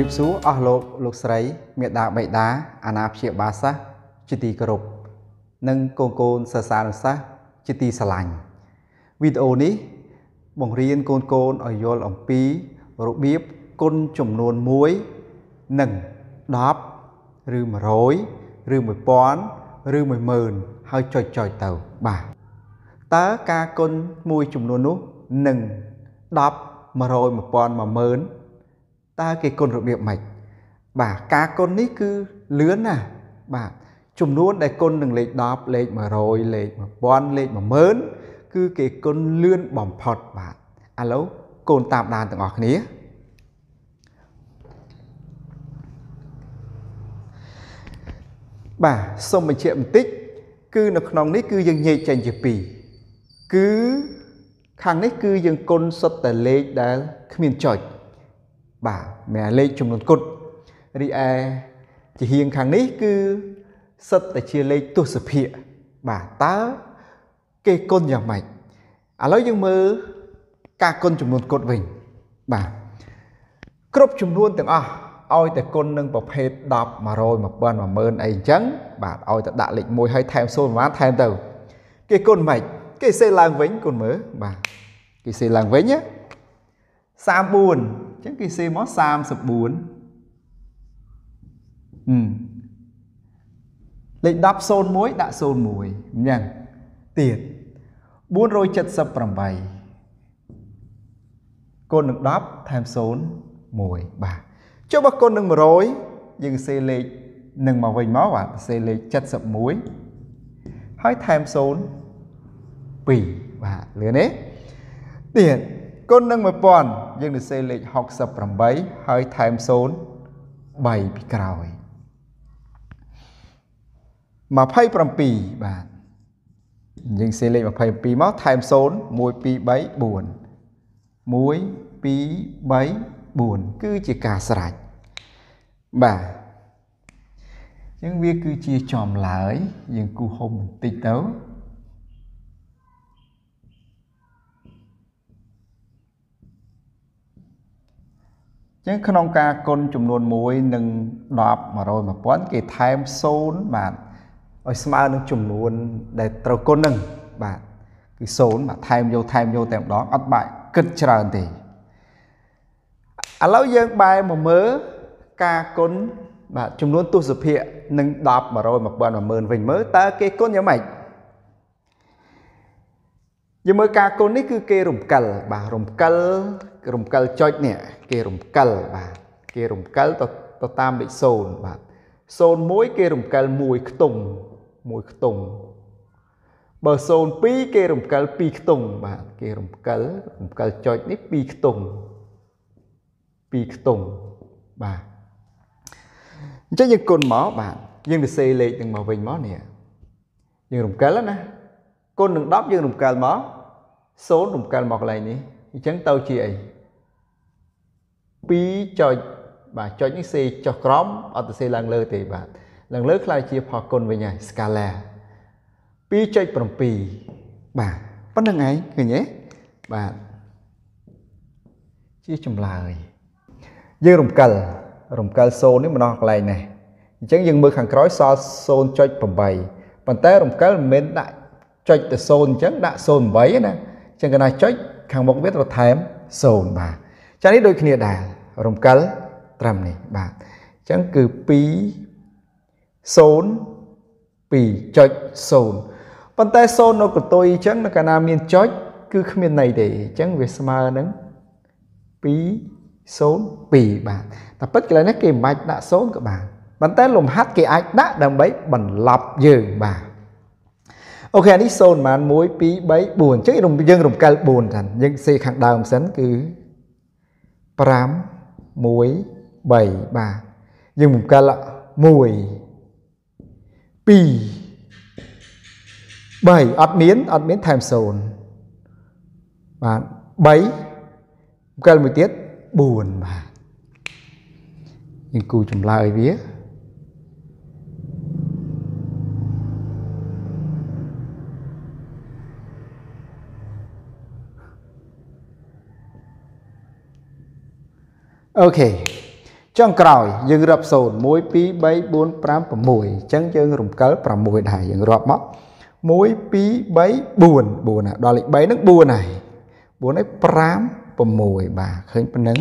រាបសួរអស់លោកលោកស្រីមេដាបៃតាអាណាព្យាបាលសាស្ត្រជាទីគោរពនិងកូនកូនសិស្សានុសិស្សជាទីស្រឡាញ់វីដេអូនេះបង្រៀនកូនកូនឲ្យយល់អំពីរបៀបគុណចំនួន1និង10ឬ100ឬ1000ឬ10000ហើយចុចចុចទៅបាទតើការគុណមួយចំនួននោះនឹង10 100 1000 10000តើគេគុណរបៀបម៉េចបាទការគុណនេះគឺលឿនណាស់បាទចំនួនដែលគុណនឹងលេខ10លេខ100លេខ1000លេខ10000គឺគេគុណលឿនបំផុតបាទឥឡូវកូនតាមដានទាំងអស់គ្នាបាទសូមបញ្ជាក់បន្តិចគឺនៅក្នុងនេះគឺយើងញែកចេញជា2គឺខាងនេះគឺយើងគុណសុទ្ធតែលេខដែលគ្មានចុចបាទមានលេខចំនួនគុតរីឯជាហៀងខាងនេះគឺសិតតែជាលេខទស្សភៈបាទតើគេគុណយ៉ាងម៉េចឥឡូវយើងមើលការគុណចំនួនគុតវិញបាទគ្រប់ចំនួនទាំងអស់ឲ្យតែគុណនឹងប្រភេទ10 100 1000 10000អីអញ្ចឹងបាទឲ្យតែដាក់លេខ1ហើយថែមសូន្យប្រហែលថែមទៅគេគុណមិនគេសេឡើងវិញគុណមើលបាទគេសេឡើងវិញណា34ចឹងគេសេមក34អឺលេខ1001ដាក់01អញ្ចឹងទៀត478គុណនឹង10ថែម0 1បាទចុះបើគុណនឹង100យើងសេលេខនឹងមកវិញមកបាទសេលេខ71ហើយថែម0 2បាទលឿនទេទៀតគុណនឹង1000យើងនឹងសេលេខ68ហើយថែម0 3ពីក្រោយ27បាទយើងសេលេខ27មកថែម0 1 2 3 4 1 2 3 4គឺជាការស្រេចបាទអញ្ចឹងវាគឺជាចំឡើយយើងគូហុំបន្តិចទៅចឹងក្នុងការគុណចំនួន1និង10 100 1000គេថែម0បាទឲ្យស្មើនឹងចំនួនដែលត្រូវគុណនឹងបាទគឺ0បាទថែមយកថែមយកតែម្ដងអត់បាក់គិតច្រើនទេឥឡូវយើងបែរមកមើលការគុណបាទចំនួនទស្សភៈនឹង10 100 1000 10000វិញមើលតើគេគុណយ៉ាងម៉េចយើងមើលការគុណនេះគឺគេរំកិលបាទរំកិលរំកិលចុចនេះគេរំកិលបាទគេរំកិលទៅទៅតាមលេខ0បាទ01គេរំកិល1ខ្ទង់1ខ្ទង់បើ02គេរំកិល2ខ្ទង់បាទគេរំកិលរំកិលចុចនេះ2ខ្ទង់2ខ្ទង់បាទអញ្ចឹងយើងគុណមកបាទយើងទៅសេលេខនឹងមកវិញមកនេះយើងរំកិលណាគុណនឹង10យើងរំកិលមក0រំកិលមកកន្លែងនេះអញ្ចឹងទៅជាអី2ចុចបាទចុចនេះសេចុះក្រោមអត់ទៅសេឡើងលើ ទេបាទឡើងលើខ្លាយជាផលគុណវិញហើយ scala 2.7បាទប៉ុណ្្នឹងឯងឃើញទេបាទជាចម្លើយយើងរំកិលរំកិល0នេះម្ដងកន្លែងនេះអញ្ចឹងយើងមើលខាងក្រោយសល់0.8ប៉ុន្តែរំកិលមិនមែនដាក់ចុចទៅ0អញ្ចឹងដាក់0.8ណាចឹងកណ្ដាលចុចខាងមុខវាត្រូវថែម0បាទចានេះដូចគ្នាដែររំកិលត្រឹមនេះបាទចឹងគឺ2 0.0ប៉ុន្តែ0នៅកតុយអញ្ចឹងនៅកាលណាមានចុចគឺគ្មានន័យទេអញ្ចឹងវាស្មើនឹង202បាទតែពិតកន្លែងនេះគេមិនបាច់ដាក់0ក៏បានប៉ុន្តែលំហាត់គេអាចដាក់ដើម្បីបន្លប់យើងបាទអូខេនេះ0ប្រហែល1 2 3 4អញ្ចឹងយើងរំកិល4ថាយើងសេខាងដើមសិនគឺ5 1 3បាទយើងរំកិល1 2 3អត់មានអត់មានថែម0បាទ3រំកិលមួយទៀត4បាទយើងគូចម្លើយវាអូខេចុងក្រោយយើងរាប់0 1 2 3 4 5 6អញ្ចឹងយើងរំកិល6ដែរយើងរាប់មក1 2 3 4 4ដល់លេខ3នឹង4ហើយ4ហើយ5 6បាទឃើញប៉ុណ្ណឹង